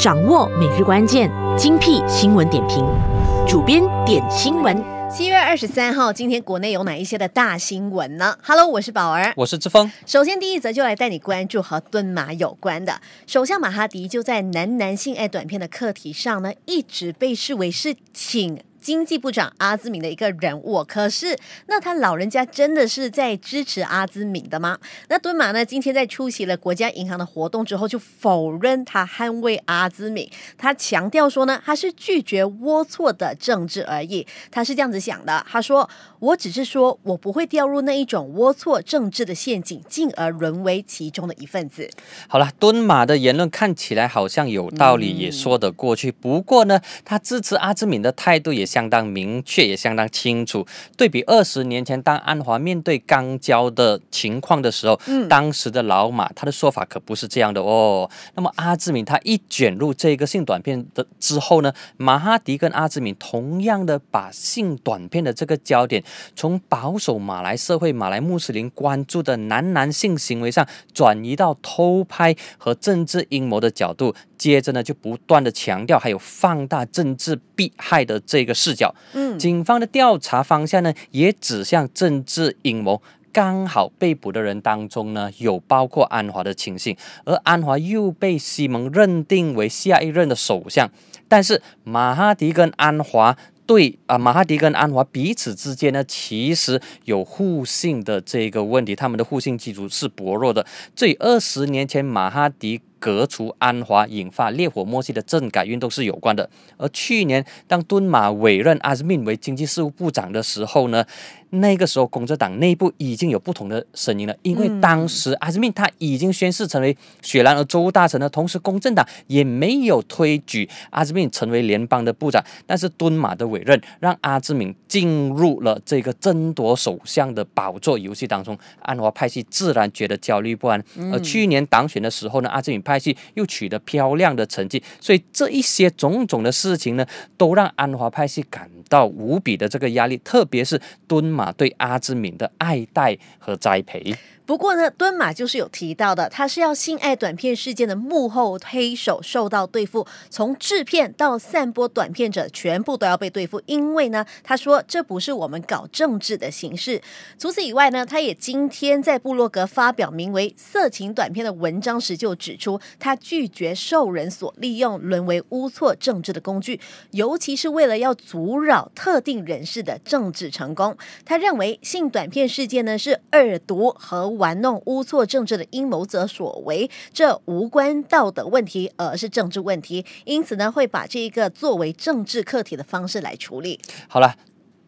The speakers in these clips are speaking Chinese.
掌握每日关键精辟新闻点评，主编点新闻。七月二十三号，今天国内有哪一些的大新闻呢？Hello，我是宝儿，我是志峰。首先，第一则就来带你关注和敦马有关的，首相马哈迪就在男男性爱短片的课题上呢，一直被视为是请。经济部长阿兹敏的一个人物，可是那他老人家真的是在支持阿兹敏的吗？那敦马呢？今天在出席了国家银行的活动之后，就否认他捍卫阿兹敏，他强调说呢，他是拒绝龌龊的政治而已，他是这样子想的。他说。我只是说，我不会掉入那一种龌龊政治的陷阱，进而沦为其中的一份子。好了，敦马的言论看起来好像有道理，也说得过去。不过呢，他支持阿兹敏的态度也相当明确，也相当清楚。对比二十年前，当安华面对肛交的情况的时候，当时的老马他的说法可不是这样的哦。那么阿兹敏他一卷入这个性短片的之后呢，马哈迪跟阿兹敏同样的把性短片的这个焦点。从保守马来社会、马来穆斯林关注的男男性行为上转移到偷拍和政治阴谋的角度，接着呢就不断的强调还有放大政治弊害的这个视角。嗯，警方的调查方向呢也指向政治阴谋，刚好被捕的人当中呢有包括安华的亲信，而安华又被西蒙认定为下一任的首相，但是马哈迪跟安华。对啊，马哈迪跟安华彼此之间呢，其实有互信的这个问题，他们的互信基础是薄弱的。这二十年前，马哈迪革除安华，引发烈火莫熄的政改运动是有关的。而去年，当敦马委任阿兹敏为经济事务部长的时候呢，那个时候工作党内部已经有不同的声音了，因为当时阿兹敏他已经宣誓成为雪兰莪州务大臣呢，同时公正党也没有推举阿兹敏成为联邦的部长，但是敦马的委。任让阿志敏进入了这个争夺首相的宝座游戏当中，安华派系自然觉得焦虑不安。而去年党选的时候呢，阿志敏派系又取得漂亮的成绩，所以这一些种种的事情呢，都让安华派系感到无比的这个压力，特别是敦马对阿志敏的爱戴和栽培。不过呢，敦马就是有提到的，他是要性爱短片事件的幕后黑手受到对付，从制片到散播短片者全部都要被对付，因为呢，他说这不是我们搞政治的形式。除此以外呢，他也今天在布洛格发表名为《色情短片》的文章时，就指出他拒绝受人所利用，沦为污错政治的工具，尤其是为了要阻扰特定人士的政治成功。他认为性短片事件呢是二毒和。玩弄污错政治的阴谋者所为，这无关道德问题，而是政治问题。因此呢，会把这一个作为政治课题的方式来处理。好了。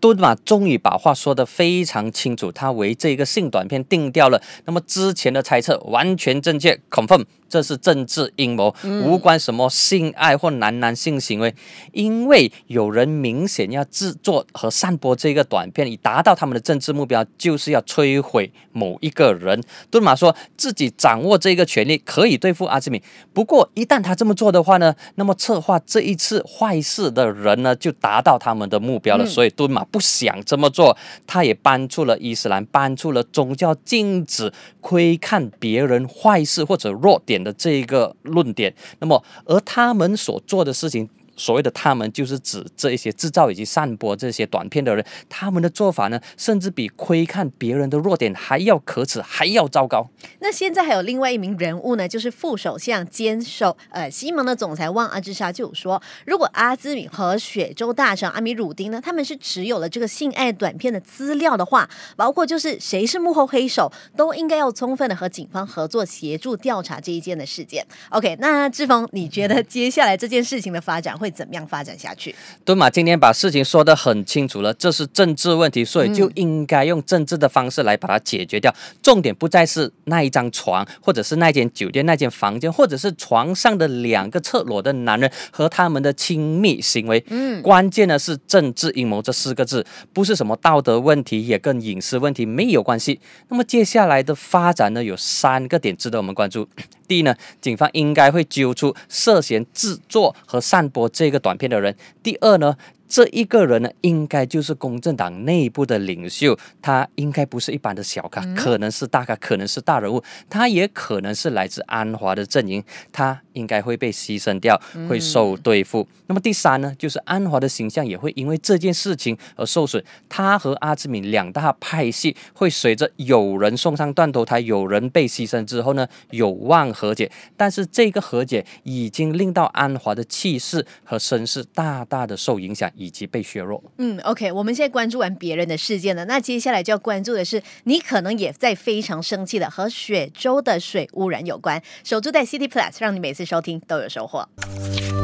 敦马终于把话说得非常清楚，他为这个性短片定调了。那么之前的猜测完全正确，confirm，这是政治阴谋，无关什么性爱或男男性行为，因为有人明显要制作和散播这个短片，以达到他们的政治目标，就是要摧毁某一个人。敦马说自己掌握这个权利，可以对付阿基米，不过一旦他这么做的话呢，那么策划这一次坏事的人呢，就达到他们的目标了。所以敦马。不想这么做，他也搬出了伊斯兰、搬出了宗教禁止窥看别人坏事或者弱点的这个论点。那么，而他们所做的事情。所谓的他们，就是指这一些制造以及散播这些短片的人。他们的做法呢，甚至比窥看别人的弱点还要可耻，还要糟糕。那现在还有另外一名人物呢，就是副首相兼首呃西蒙的总裁旺阿兹莎就说，如果阿兹米和雪州大臣阿米鲁丁呢，他们是持有了这个性爱短片的资料的话，包括就是谁是幕后黑手，都应该要充分的和警方合作协助调查这一件的事件。OK，那志峰，你觉得接下来这件事情的发展会？怎么样发展下去？敦马今天把事情说得很清楚了，这是政治问题，所以就应该用政治的方式来把它解决掉。重点不再是那一张床，或者是那间酒店、那间房间，或者是床上的两个赤裸的男人和他们的亲密行为。嗯，关键呢是“政治阴谋”这四个字，不是什么道德问题，也跟隐私问题没有关系。那么接下来的发展呢，有三个点值得我们关注。第一呢，警方应该会揪出涉嫌制作和散播这个短片的人。第二呢。这一个人呢，应该就是公正党内部的领袖，他应该不是一般的小咖，可能是大咖，可能是大人物，他也可能是来自安华的阵营，他应该会被牺牲掉，会受对付。那么第三呢，就是安华的形象也会因为这件事情而受损，他和阿兹敏两大派系会随着有人送上断头台，有人被牺牲之后呢，有望和解，但是这个和解已经令到安华的气势和声势大大的受影响。以及被削弱。嗯，OK，我们现在关注完别人的事件了，那接下来就要关注的是，你可能也在非常生气的和雪州的水污染有关。守株待 C T Plus，让你每次收听都有收获，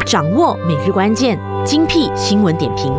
掌握每日关键精辟新闻点评，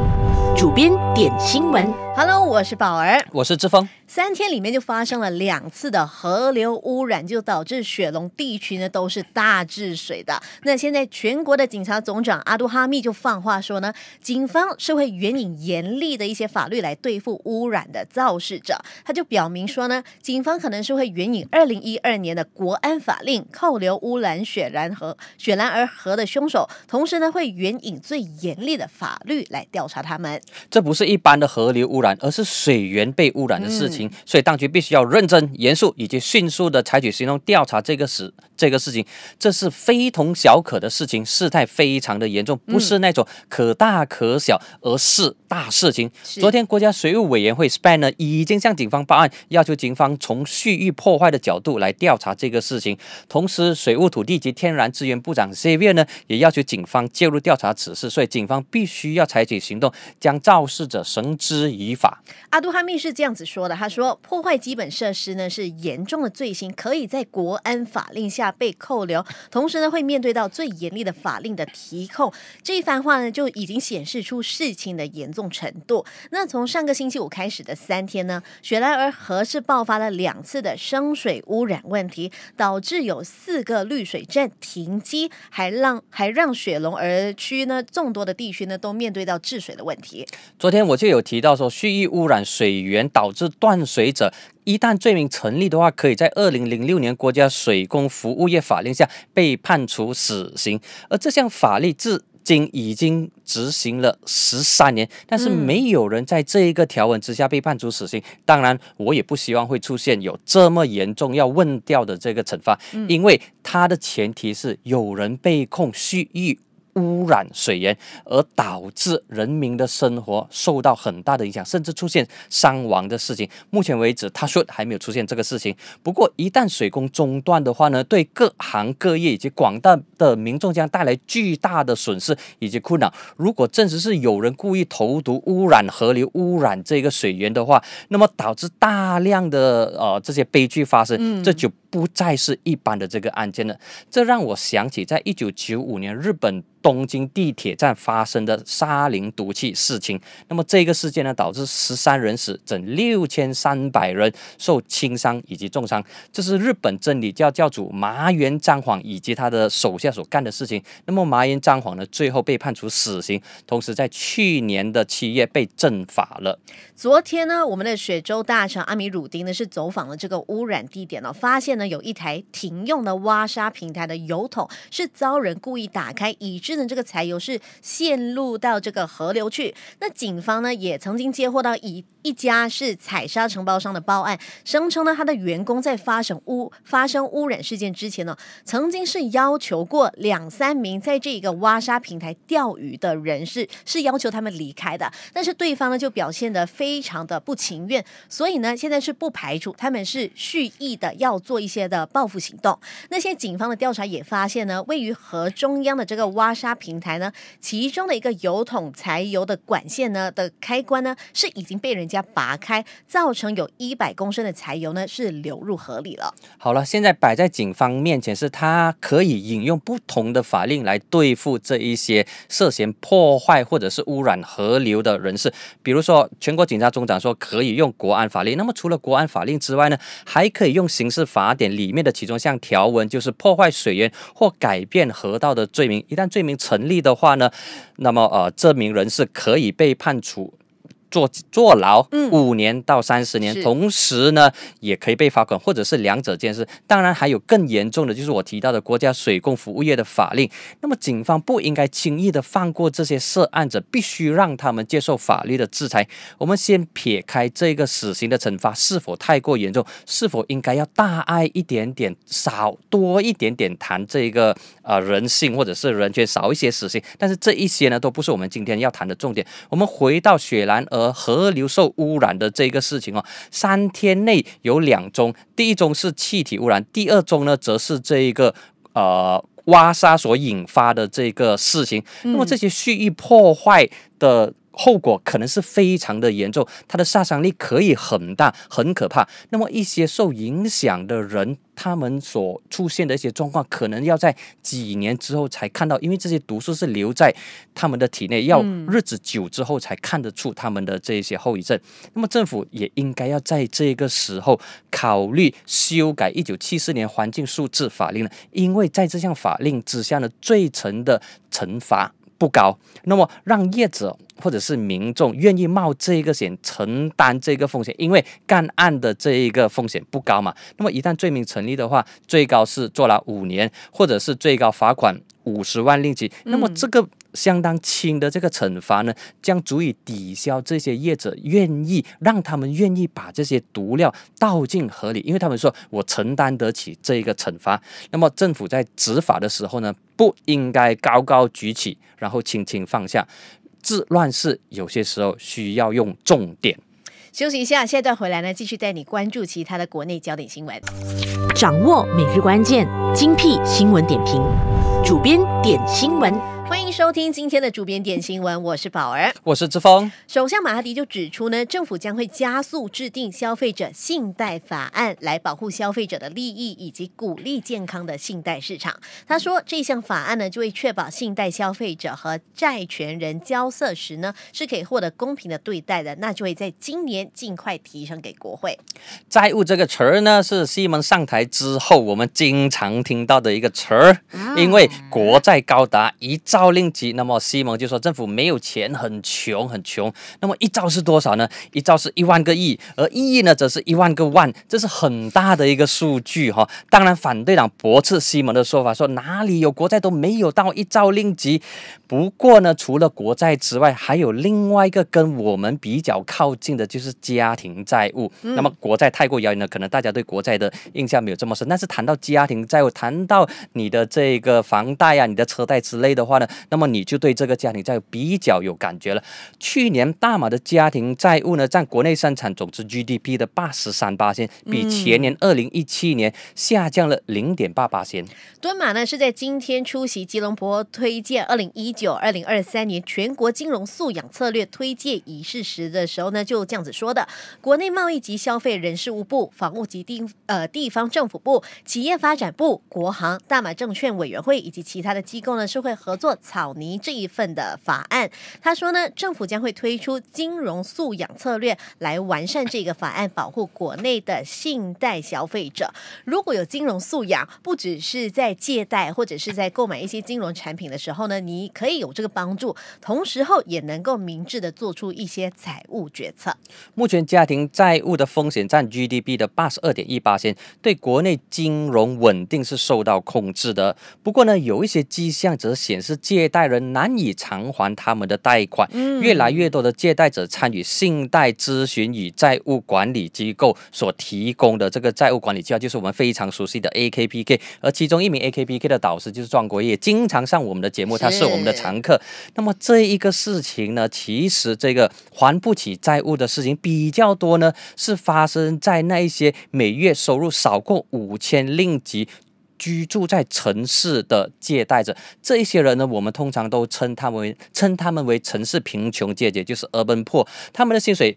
主编点新闻。Hello，我是宝儿，我是志峰。三天里面就发生了两次的河流污染，就导致雪龙地区呢都是大治水的。那现在全国的警察总长阿杜哈密就放话说呢，警方是会援引严厉的一些法律来对付污染的肇事者。他就表明说呢，警方可能是会援引二零一二年的国安法令扣留污染雪兰河、雪兰儿河的凶手，同时呢会援引最严厉的法律来调查他们。这不是一般的河流污染。而是水源被污染的事情，所以当局必须要认真、严肃以及迅速的采取行动调查这个事这个事情，这是非同小可的事情，事态非常的严重，不是那种可大可小，而是大事情。昨天，国家水务委员会 Span 呢已经向警方报案，要求警方从蓄意破坏的角度来调查这个事情。同时，水务、土地及天然资源部长 Cave 呢也要求警方介入调查此事，所以警方必须要采取行动，将肇事者绳之以。法阿杜哈密是这样子说的，他说破坏基本设施呢是严重的罪行，可以在国安法令下被扣留，同时呢会面对到最严厉的法令的提控。这一番话呢就已经显示出事情的严重程度。那从上个星期五开始的三天呢，雪兰河是爆发了两次的生水污染问题，导致有四个滤水站停机，还让还让雪龙而区呢众多的地区呢都面对到治水的问题。昨天我就有提到说。蓄意污染水源导致断水者，一旦罪名成立的话，可以在二零零六年国家水工服务业法令下被判处死刑。而这项法律至今已经执行了十三年，但是没有人在这一个条文之下被判处死刑。当然，我也不希望会出现有这么严重要问掉的这个惩罚，因为它的前提是有人被控蓄意。污染水源，而导致人民的生活受到很大的影响，甚至出现伤亡的事情。目前为止，他说还没有出现这个事情。不过，一旦水工中断的话呢，对各行各业以及广大的民众将带来巨大的损失以及困扰。如果证实是有人故意投毒、污染河流、污染这个水源的话，那么导致大量的呃这些悲剧发生，这就。不再是一般的这个案件了，这让我想起在一九九五年日本东京地铁站发生的沙林毒气事情。那么这个事件呢，导致十三人死，整六千三百人受轻伤以及重伤。这是日本真理教教主麻原彰晃以及他的手下所干的事情。那么麻原彰晃呢，最后被判处死刑，同时在去年的七月被正法了。昨天呢，我们的雪州大臣阿米鲁丁呢是走访了这个污染地点哦，发现呢。有一台停用的挖沙平台的油桶是遭人故意打开，已知的这个柴油是泄露到这个河流去。那警方呢也曾经接获到一一家是采砂承包商的报案，声称呢他的员工在发生污发生污染事件之前呢，曾经是要求过两三名在这个挖沙平台钓鱼的人士是要求他们离开的，但是对方呢就表现得非常的不情愿，所以呢现在是不排除他们是蓄意的要做。一些的报复行动。那现在警方的调查也发现呢，位于河中央的这个挖沙平台呢，其中的一个油桶柴油的管线呢的开关呢是已经被人家拔开，造成有一百公升的柴油呢是流入河里了。好了，现在摆在警方面前是，他可以引用不同的法令来对付这一些涉嫌破坏或者是污染河流的人士。比如说，全国警察总长说可以用国安法令，那么除了国安法令之外呢，还可以用刑事法。点里面的其中一项条文就是破坏水源或改变河道的罪名，一旦罪名成立的话呢，那么呃，这名人是可以被判处。坐坐牢，五年到三十年，同时呢，也可以被罚款，或者是两者兼施。当然，还有更严重的，就是我提到的国家水供服务业的法令。那么，警方不应该轻易的放过这些涉案者，必须让他们接受法律的制裁。我们先撇开这个死刑的惩罚是否太过严重，是否应该要大爱一点点，少多一点点谈这个啊人性或者是人权，少一些死刑。但是这一些呢，都不是我们今天要谈的重点。我们回到雪兰莪。河流受污染的这个事情哦，三天内有两宗，第一宗是气体污染，第二宗呢，则是这一个呃挖沙所引发的这个事情。那么这些蓄意破坏的。后果可能是非常的严重，它的杀伤力可以很大，很可怕。那么一些受影响的人，他们所出现的一些状况，可能要在几年之后才看到，因为这些毒素是留在他们的体内，要日子久之后才看得出他们的这些后遗症。那么政府也应该要在这个时候考虑修改一九七四年环境数字法令了，因为在这项法令之下呢，最沉的惩罚。不高，那么让业者或者是民众愿意冒这个险承担这个风险，因为干案的这一个风险不高嘛。那么一旦罪名成立的话，最高是坐牢五年，或者是最高罚款五十万令吉。那么这个。相当轻的这个惩罚呢，将足以抵消这些业者愿意让他们愿意把这些毒料倒进河里，因为他们说我承担得起这个惩罚。那么政府在执法的时候呢，不应该高高举起，然后轻轻放下。治乱世有些时候需要用重点。休息一下，下一段回来呢，继续带你关注其他的国内焦点新闻，掌握每日关键精辟新闻点评，主编点新闻。欢迎收听今天的主编点新闻，我是宝儿，我是之峰。首相马哈迪就指出呢，政府将会加速制定消费者信贷法案，来保护消费者的利益以及鼓励健康的信贷市场。他说，这项法案呢，就会确保信贷消费者和债权人交涉时呢，是可以获得公平的对待的。那就会在今年尽快提升给国会。债务这个词儿呢，是西蒙上台之后我们经常听到的一个词儿，因为国债高达一。到令吉，那么西蒙就说政府没有钱，很穷，很穷。那么一兆是多少呢？一兆是一万个亿，而亿呢，则是一万个万，这是很大的一个数据哈。当然，反对党驳斥西蒙的说法，说哪里有国债都没有到一兆令吉。不过呢，除了国债之外，还有另外一个跟我们比较靠近的，就是家庭债务。那么国债太过遥远呢，可能大家对国债的印象没有这么深。但是谈到家庭债务，谈到你的这个房贷啊、你的车贷之类的话呢？那么你就对这个家庭债务比较有感觉了。去年大马的家庭债务呢，占国内生产总值 GDP 的八十三八先，比前年二零一七年下降了零点八八先。敦马呢是在今天出席吉隆坡推荐二零一九二零二三年全国金融素养策略推介仪式时的时候呢，就这样子说的：国内贸易及消费人事务部、房屋及地呃地方政府部、企业发展部、国行、大马证券委员会以及其他的机构呢，是会合作。草泥这一份的法案，他说呢，政府将会推出金融素养策略来完善这个法案，保护国内的信贷消费者。如果有金融素养，不只是在借贷或者是在购买一些金融产品的时候呢，你可以有这个帮助，同时候也能够明智的做出一些财务决策。目前家庭债务的风险占 GDP 的八十二点一八%，先对国内金融稳定是受到控制的。不过呢，有一些迹象则显示。借贷人难以偿还他们的贷款，越来越多的借贷者参与信贷咨询与债务管理机构所提供的这个债务管理计划，就是我们非常熟悉的 AKPK。而其中一名 AKPK 的导师就是壮国义，经常上我们的节目，他是我们的常客。那么这一个事情呢，其实这个还不起债务的事情比较多呢，是发生在那一些每月收入少过五千令吉。居住在城市的借贷者，这一些人呢，我们通常都称他们称他们为城市贫穷借借，就是 urban poor。他们的薪水。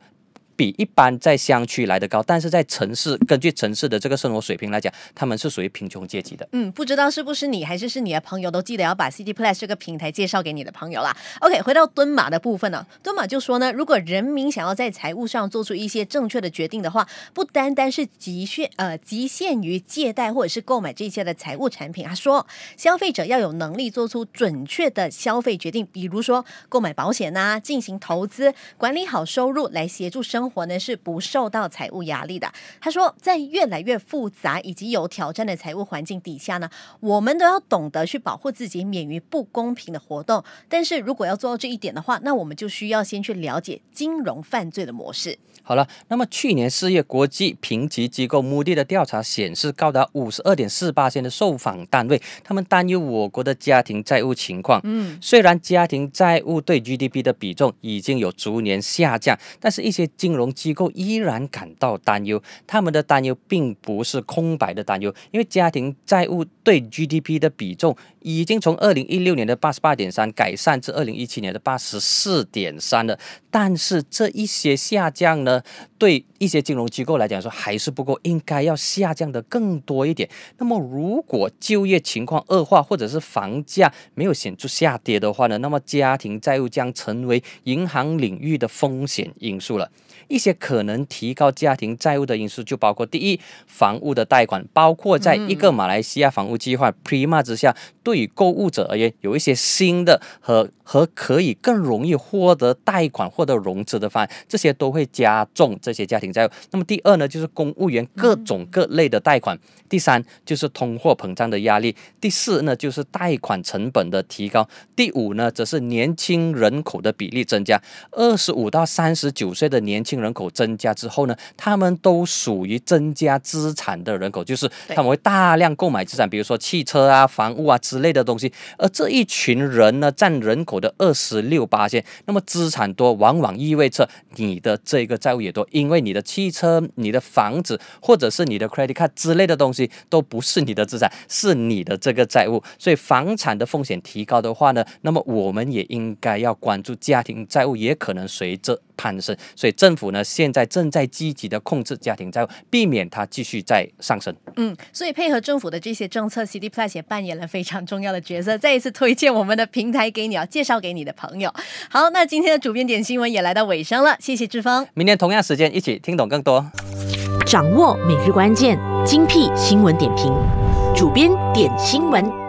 比一般在乡区来的高，但是在城市，根据城市的这个生活水平来讲，他们是属于贫穷阶级的。嗯，不知道是不是你，还是是你的朋友，都记得要把 CityPlus 这个平台介绍给你的朋友啦。OK，回到敦马的部分呢，敦马就说呢，如果人民想要在财务上做出一些正确的决定的话，不单单是极限呃极限于借贷或者是购买这些的财务产品啊，说消费者要有能力做出准确的消费决定，比如说购买保险啊，进行投资，管理好收入来协助生。活呢是不受到财务压力的。他说，在越来越复杂以及有挑战的财务环境底下呢，我们都要懂得去保护自己免于不公平的活动。但是如果要做到这一点的话，那我们就需要先去了解金融犯罪的模式。好了，那么去年四月，国际评级机构 m o o d y 的调查显示，高达五十二点四八千的受访单位，他们担忧我国的家庭债务情况。嗯，虽然家庭债务对 GDP 的比重已经有逐年下降，但是一些金融融机构依然感到担忧，他们的担忧并不是空白的担忧，因为家庭债务对 GDP 的比重。已经从二零一六年的八十八点三改善至二零一七年的八十四点三了，但是这一些下降呢，对一些金融机构来讲说还是不够，应该要下降的更多一点。那么如果就业情况恶化，或者是房价没有显著下跌的话呢，那么家庭债务将成为银行领域的风险因素了。一些可能提高家庭债务的因素就包括第一，房屋的贷款，包括在一个马来西亚房屋计划 p r i m a 之下对。与购物者而言，有一些新的和和可以更容易获得贷款、获得融资的方案，这些都会加重这些家庭债务。那么第二呢，就是公务员各种各类的贷款；第三就是通货膨胀的压力；第四呢就是贷款成本的提高；第五呢则是年轻人口的比例增加。二十五到三十九岁的年轻人口增加之后呢，他们都属于增加资产的人口，就是他们会大量购买资产，比如说汽车啊、房屋啊、资。类的东西，而这一群人呢，占人口的二十六八千，那么资产多，往往意味着你的这个债务也多，因为你的汽车、你的房子，或者是你的 credit card 之类的东西，都不是你的资产，是你的这个债务。所以，房产的风险提高的话呢，那么我们也应该要关注家庭债务，也可能随着。攀升，所以政府呢现在正在积极的控制家庭债务，避免它继续再上升。嗯，所以配合政府的这些政策，CD Plus 也扮演了非常重要的角色。再一次推荐我们的平台给你啊，介绍给你的朋友。好，那今天的主编点新闻也来到尾声了，谢谢志峰。明天同样时间一起听懂更多，掌握每日关键精辟新闻点评，主编点新闻。